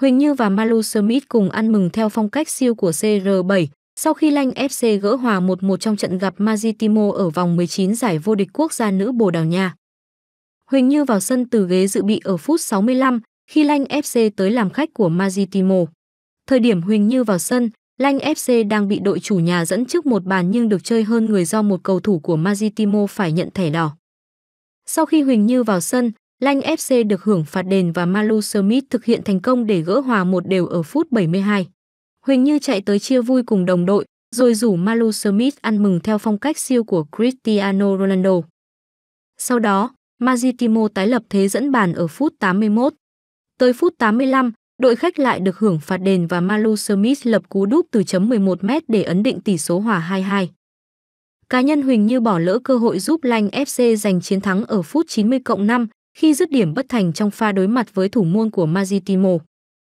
Huỳnh Như và Malu Smith cùng ăn mừng theo phong cách siêu của CR7 sau khi Lanh FC gỡ hòa 1-1 trong trận gặp Magitimo ở vòng 19 giải vô địch quốc gia nữ Bồ Đào Nha. Huỳnh Như vào sân từ ghế dự bị ở phút 65 khi Lanh FC tới làm khách của Magitimo. Thời điểm Huỳnh Như vào sân, Lanh FC đang bị đội chủ nhà dẫn trước một bàn nhưng được chơi hơn người do một cầu thủ của Magitimo phải nhận thẻ đỏ. Sau khi Huỳnh Như vào sân, Lanh FC được hưởng phạt đền và Malu Smith thực hiện thành công để gỡ hòa một đều ở phút 72. Huỳnh Như chạy tới chia vui cùng đồng đội, rồi rủ Malu Smith ăn mừng theo phong cách siêu của Cristiano Ronaldo. Sau đó, Mazitimo tái lập thế dẫn bàn ở phút 81. Tới phút 85, đội khách lại được hưởng phạt đền và Malu Smith lập cú đúp từ chấm 11m để ấn định tỷ số hòa 2-2. Cá nhân Huỳnh Như bỏ lỡ cơ hội giúp Lanh FC giành chiến thắng ở phút 90 cộng 5, khi dứt điểm bất thành trong pha đối mặt với thủ môn của Magitimo.